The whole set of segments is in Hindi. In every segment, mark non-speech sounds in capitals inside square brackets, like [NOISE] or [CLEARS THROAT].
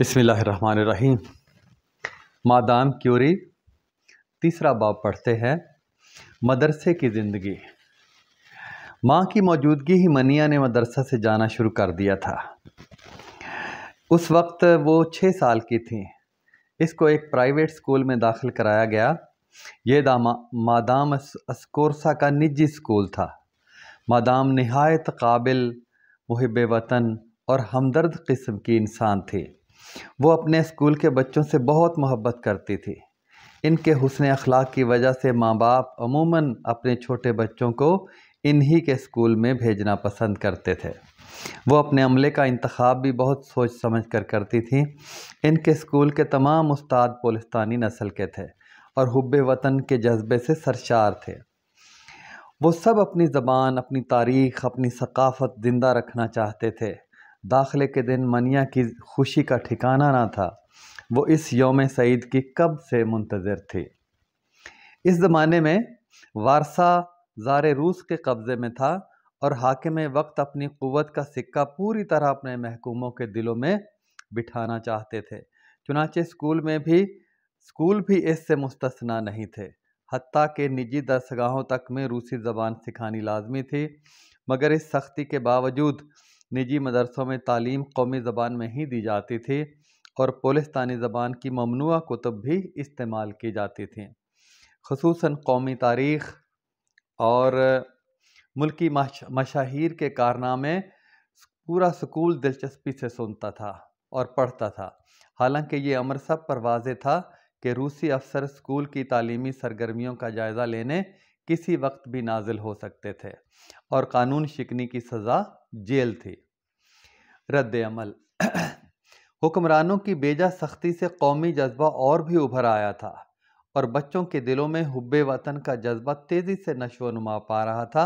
बसमीम मादाम क्यूरी तीसरा बाब पढ़ते हैं मदरसे की ज़िंदगी माँ की मौजूदगी ही मनिया ने मदरसा से जाना शुरू कर दिया था उस वक्त वो छः साल की थी इसको एक प्राइवेट स्कूल में दाखिल कराया गया ये दामा मादाम अस्कोरसा का निजी स्कूल था मादाम नहायत काबिल मुहब वतन और हमदर्द किस्म की इंसान थी वो अपने स्कूल के बच्चों से बहुत मोहब्बत करती थी इनके हुसन अखलाक की वजह से माँ बाप अमूमन अपने छोटे बच्चों को इन्हीं के स्कूल में भेजना पसंद करते थे वो अपने अमले का इंतखब भी बहुत सोच समझ कर करती थी इनके स्कूल के तमाम उस्ताद पोलिस्तानी नस्ल के थे और हुब वतन के जज्बे से सरशार थे वो सब अपनी ज़बान अपनी तारीख़ अपनी सकाफ़त ज़िंदा रखना चाहते थे दाखिले के दिन मनिया की खुशी का ठिकाना ना था वो इस योम सईद की कब से मुंतज़र थी इस ज़माने में वारसा जार रूस के कब्ज़े में था और हाकिम वक्त अपनी क़वत का सिक्का पूरी तरह अपने महकूमों के दिलों में बिठाना चाहते थे चुनाचे स्कूल में भी स्कूल भी इससे मुस्तना नहीं थे हती के निजी दरसगाहों तक में रूसी ज़बान सिखानी लाजमी थी मगर इस सख्ती के बावजूद निजी मदरसों में तालीम कौमी ज़बान में ही दी जाती थी और पोलिस्तानी ज़बान की ममनुआ कुतुब भी इस्तेमाल की जाती थी खसूस कौमी तारीख़ और मुल्की मशाहिर के कारनामे पूरा स्कूल दिलचस्पी से सुनता था और पढ़ता था हालांकि ये अमर सब पर वाज था कि रूसी अफसर स्कूल की तालीमी सरगर्मियों का जायज़ा लेने किसी वक्त भी नाजिल हो सकते थे और कानून शिकनी की सज़ा जेल थी रद्द अमल हुक्मरानों की बेजा सख्ती से कौमी जज्बा और भी उभर आया था और बच्चों के दिलों में हुब वतन का जज्बा तेज़ी से नशो नुमा पा रहा था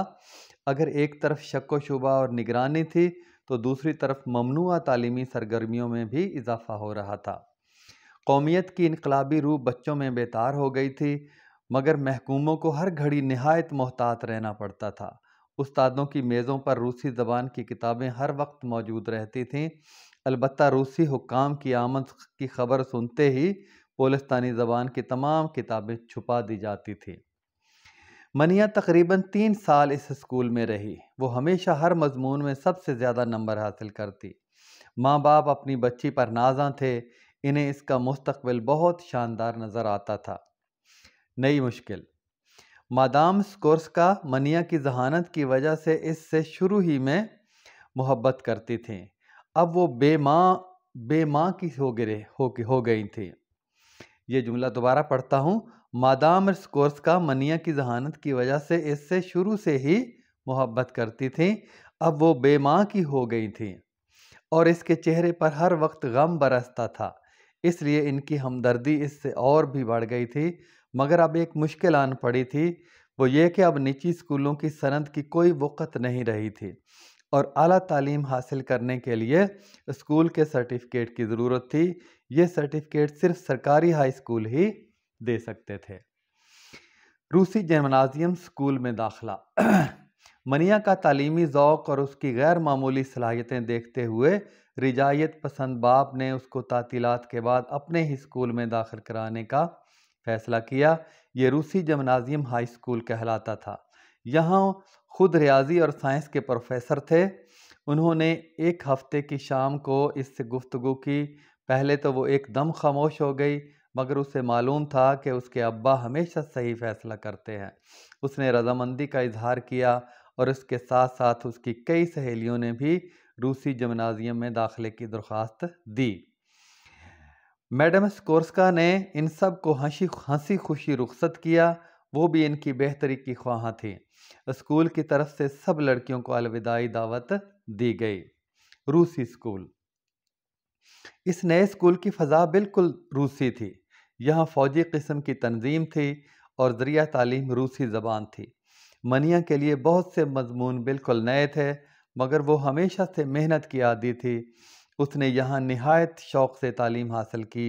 अगर एक तरफ शक् शुबा और निगरानी थी तो दूसरी तरफ ममनू तालीमी सरगर्मियों में भी इजाफा हो रहा था कौमियत की इनकलाबी रूह बच्चों में बेतार हो गई थी मगर महकूमों को हर घड़ी नहायत मोहतात रहना पड़ता था उस्तादों की मेज़ों पर रूसी ज़बान की किताबें हर वक्त मौजूद रहती थीं अलबत् रूसी हुकाम की आमद की खबर सुनते ही पोलिस्तानी ज़बान की तमाम किताबें छुपा दी जाती थीं मनिया तकरीबन तीन साल इस स्कूल में रही वो हमेशा हर मजमून में सबसे ज़्यादा नंबर हासिल करती माँ बाप अपनी बच्ची पर नाजा थे इन्हें इसका मुस्तबिल बहुत शानदार नज़र आता था नई मुश्किल मादाम स्कोर्सका मनिया की जहानत की वजह से इससे शुरू ही में मोहब्बत करती थी अब वो बे माँ की हो गिरे हो हो गई थी ये जुमला दोबारा पढ़ता हूँ मादाम स्कोर्सका मनिया की जहानत की वजह से इससे शुरू से ही मोहब्बत करती थी अब वो माँ की हो गई थी और इसके चेहरे पर हर वक्त गम बरसता था इसलिए इनकी हमदर्दी इससे और भी बढ़ गई थी मगर अब एक मुश्किल आन पड़ी थी वो ये कि अब निजी स्कूलों की सनद की कोई वक़्त नहीं रही थी और अली तालीम हासिल करने के लिए स्कूल के सर्टिफिकेट की ज़रूरत थी ये सर्टिफिकेट सिर्फ सरकारी हाई स्कूल ही दे सकते थे रूसी जमनाजियम स्कूल में दाखला [CLEARS THROAT] मनिया का तालीमी ओक़ और उसकी गैर मामूली सलाहियतें देखते हुए रिजायत पसंद बाप ने उसको तातीलत के बाद अपने ही स्कूल में दाखिल कराने का फैसला किया ये रूसी जमनाजियम हाई स्कूल कहलाता था यहाँ खुद रियाजी और साइंस के प्रोफेसर थे उन्होंने एक हफ्ते की शाम को इससे गुफ्तु की पहले तो वो एकदम खामोश हो गई मगर उसे मालूम था कि उसके अब्बा हमेशा सही फैसला करते हैं उसने रजामंदी का इजहार किया और उसके साथ साथ उसकी कई सहेलियों ने भी रूसी जमनाजियम में दाखिले की दरख्वास्त दी मैडम स्कोर्सका ने इन सब को हंसी हंसी खुशी रुखसत किया वो भी इनकी बेहतरी की ख्वाह थी स्कूल की तरफ से सब लड़कियों को अलविदाई दावत दी गई रूसी स्कूल इस नए स्कूल की फ़जा बिल्कुल रूसी थी यहाँ फ़ौजी किस्म की तंजीम थी और ज़रिया तालीम रूसी ज़बान थी मनिया के लिए बहुत से मजमून बिल्कुल नए थे मगर वो हमेशा से मेहनत की आदि थी उसने यहाँ नहायत शौक़ से तालीम हासिल की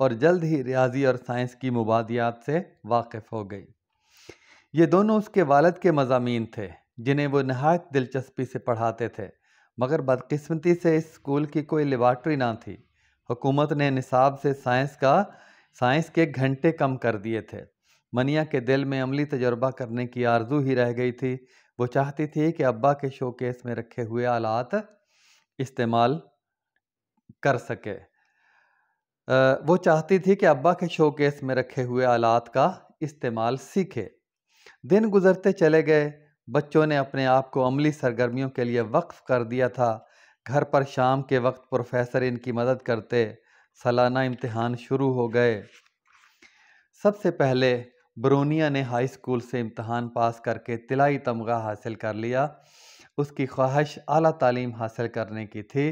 और जल्द ही रियाजी और साइंस की मुबादियात से वाकिफ़ हो गई ये दोनों उसके वालद के मजामी थे जिन्हें वो नहायत दिलचस्पी से पढ़ाते थे मगर बदकस्मती से इस स्कूल की कोई लेबार्ट्री ना थी हुकूमत ने निसाब से साइंस का साइंस के घंटे कम कर दिए थे मनिया के दिल में अमली तजर्बा करने की आरजू ही रह गई थी वो चाहती थी कि अब्बा के शोकेस में रखे हुए आलात इस्तेमाल कर सके वो चाहती थी कि अब्बा के शोकेस में रखे हुए आलात का इस्तेमाल सीखे दिन गुजरते चले गए बच्चों ने अपने आप को अमली सरगर्मियों के लिए वक्फ कर दिया था घर पर शाम के वक्त प्रोफेसर इनकी मदद करते सालाना इम्तहान शुरू हो गए सबसे पहले ब्रोनिया ने हाई स्कूल से इम्तहान पास करके तिलाई तमगा हासिल कर लिया उसकी ख्वाहिश अली तालीम हासिल करने की थी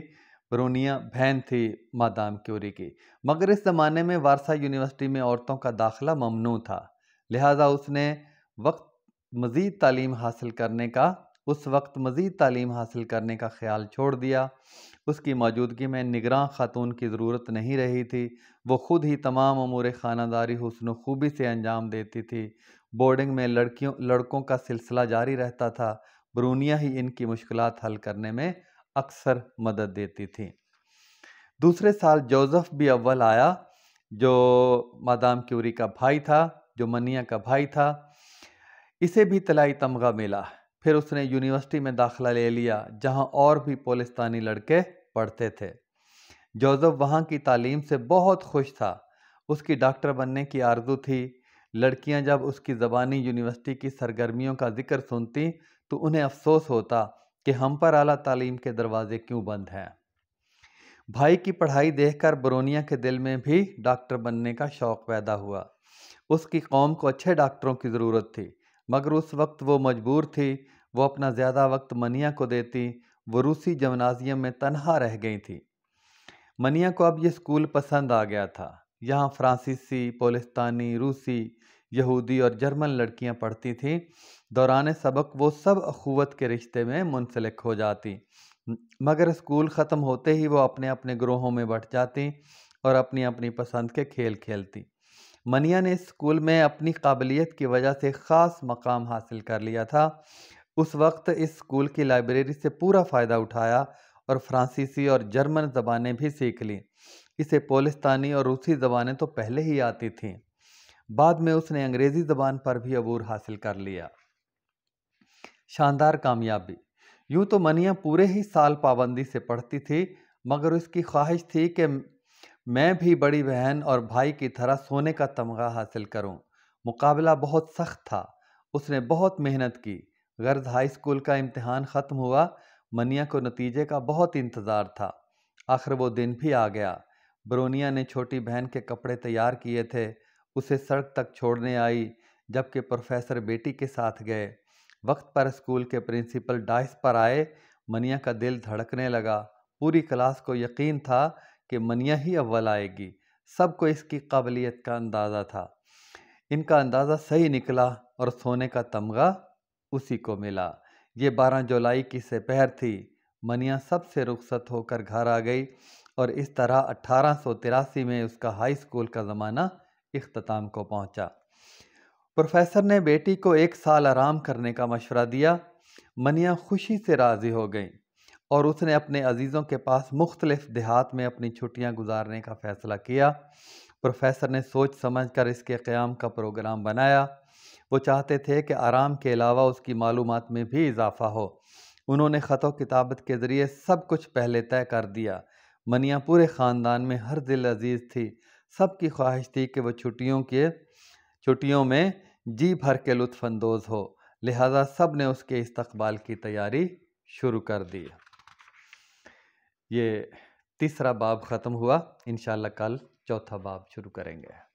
रोनिया बहन थी मादाम क्यूरी की मगर इस ज़माने में वारसा यूनिवर्सिटी में औरतों का दाखिला ममनू था लिहाजा उसने वक्त मज़ीद तालीम हासिल करने का उस वक्त मज़ीद तालीम हासिल करने का ख्याल छोड़ दिया उसकी मौजूदगी में निगरान खातून की ज़रूरत नहीं रही थी वो ख़ुद ही तमाम अमूर खानादारी हुसन खूबी से अंजाम देती थी बोर्डिंग में लड़कियों लड़कों का सिलसिला जारी रहता था ब्रूनिया ही इनकी मुश्किल हल करने में अक्सर मदद देती थी दूसरे साल जोसेफ भी अव्वल आया जो मादाम क्यूरी का भाई था जो मनिया का भाई था इसे भी तलाई तमगा मिला फिर उसने यूनिवर्सिटी में दाखला ले लिया जहां और भी पोलिस्तानी लड़के पढ़ते थे जोसेफ वहां की तालीम से बहुत खुश था उसकी डॉक्टर बनने की आरजू थी लड़कियां जब उसकी ज़बानी यूनिवर्सिटी की सरगर्मियों का जिक्र सुनती तो उन्हें अफसोस होता कि हम पर आला तालीम के दरवाज़े क्यों बंद हैं भाई की पढ़ाई देखकर बरोनिया के दिल में भी डॉक्टर बनने का शौक़ पैदा हुआ उसकी कौम को अच्छे डॉक्टरों की ज़रूरत थी मगर उस वक्त वो मजबूर थी वो अपना ज़्यादा वक्त मनिया को देती वो रूसी जमनाजियम में तनहा रह गई थी मनिया को अब ये स्कूल पसंद आ गया था यहाँ फ्रांसीसी पोलिस्तानी रूसी यहूदी और जर्मन लड़कियां पढ़ती थीं दौरान सबक वो सब अखुवत के रिश्ते में मुंसलिक हो जाती मगर स्कूल ख़त्म होते ही वो अपने अपने ग्रोहों में बढ़ जाती और अपनी अपनी पसंद के खेल खेलती मनिया ने स्कूल में अपनी काबिलियत की वजह से ख़ास मकाम हासिल कर लिया था उस वक्त इस स्कूल की लाइब्रेरी से पूरा फ़ायदा उठाया और फ्रांसीसी और जर्मन ज़बानें भी सीख लीं इसे पोलिस्तानी और रूसी ज़बानें तो पहले ही आती थीं बाद में उसने अंग्रेज़ी ज़बान पर भी अबूर हासिल कर लिया शानदार कामयाबी यूँ तो मनिया पूरे ही साल पाबंदी से पढ़ती थी मगर उसकी ख्वाहिश थी कि मैं भी बड़ी बहन और भाई की तरह सोने का तमगा हासिल करूं। मुकाबला बहुत सख्त था उसने बहुत मेहनत की गर्ज हाई स्कूल का इम्तहान ख़त्म हुआ मनिया को नतीजे का बहुत इंतज़ार था आखिर वो दिन भी आ गया ब्रोनिया ने छोटी बहन के कपड़े तैयार किए थे उसे सड़क तक छोड़ने आई जबकि प्रोफेसर बेटी के साथ गए वक्त पर स्कूल के प्रिंसिपल डाइस पर आए मनिया का दिल धड़कने लगा पूरी क्लास को यकीन था कि मनिया ही अव्वल आएगी सबको इसकी काबिलियत का अंदाज़ा था इनका अंदाज़ा सही निकला और सोने का तमगा उसी को मिला ये बारह जुलाई की सपहर थी मनिया सबसे रुखसत होकर घर आ गई और इस तरह अट्ठारह में उसका हाई स्कूल का ज़माना अख्ताम को पहुंचा। प्रोफेसर ने बेटी को एक साल आराम करने का मशवरा दिया मनिया खुशी से राज़ी हो गई और उसने अपने अजीज़ों के पास मुख्तलिफ देहात में अपनी छुट्टियाँ गुजारने का फ़ैसला किया प्रोफेसर ने सोच समझ कर इसके क़्याम का प्रोग्राम बनाया वो चाहते थे कि आराम के अलावा उसकी मालूम में भी इजाफ़ा हो उन्होंने ख़त किताबत के ज़रिए सब कुछ पहले तय कर दिया मनिया पूरे ख़ानदान में हर दिल अजीज़ थी सबकी ख्वाहिश थी कि वो छुट्टियों के छुट्टियों में जी भर के लुफानंदोज़ हो लिहाजा सब ने उसके इस्तबाल की तैयारी शुरू कर दी ये तीसरा बाब ख़त्म हुआ इन कल चौथा बाब शुरू करेंगे